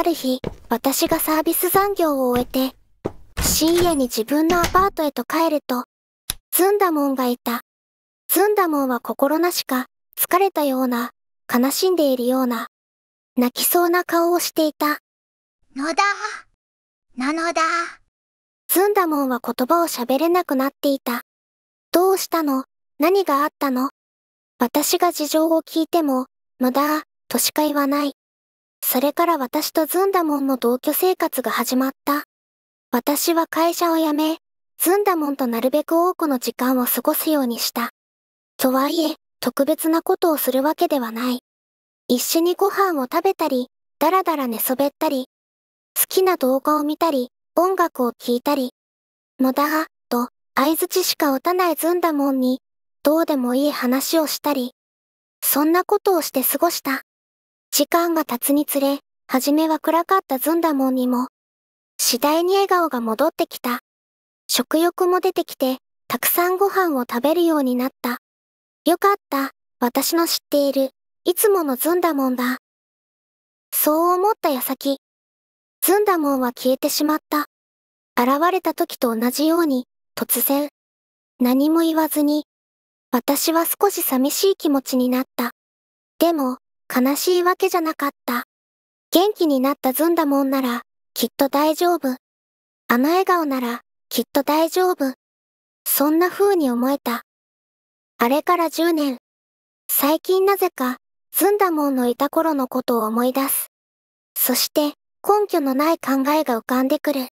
ある日、私がサービス残業を終えて、深夜に自分のアパートへと帰ると、ずんだもんがいた。ずんだもんは心なしか、疲れたような、悲しんでいるような、泣きそうな顔をしていた。のだ、なのだ。ずんだもんは言葉を喋れなくなっていた。どうしたの何があったの私が事情を聞いても、無駄、としか言わない。それから私とズンダモンの同居生活が始まった。私は会社を辞め、ズンダモンとなるべく多くの時間を過ごすようにした。とはいえ、特別なことをするわけではない。一緒にご飯を食べたり、だらだら寝そべったり、好きな動画を見たり、音楽を聴いたり、のだと、と、相槌しか打たないずんだもんに、どうでもいい話をしたり、そんなことをして過ごした。時間が経つにつれ、初めは暗かったずんだもんにも、次第に笑顔が戻ってきた。食欲も出てきて、たくさんご飯を食べるようになった。よかった、私の知っている、いつものずんだもんだ。そう思った矢先、ずんだもんは消えてしまった。現れた時と同じように、突然、何も言わずに、私は少し寂しい気持ちになった。でも、悲しいわけじゃなかった。元気になったずんだもんなら、きっと大丈夫。あの笑顔なら、きっと大丈夫。そんな風に思えた。あれから10年。最近なぜか、ずんだもんのいた頃のことを思い出す。そして、根拠のない考えが浮かんでくる。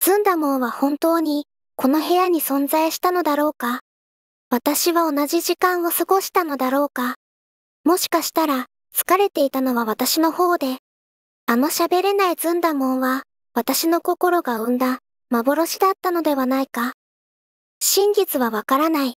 ずんだもんは本当に、この部屋に存在したのだろうか私は同じ時間を過ごしたのだろうかもしかしたら、疲れていたのは私の方で、あの喋れないずんだもんは、私の心が生んだ、幻だったのではないか。真実はわからない。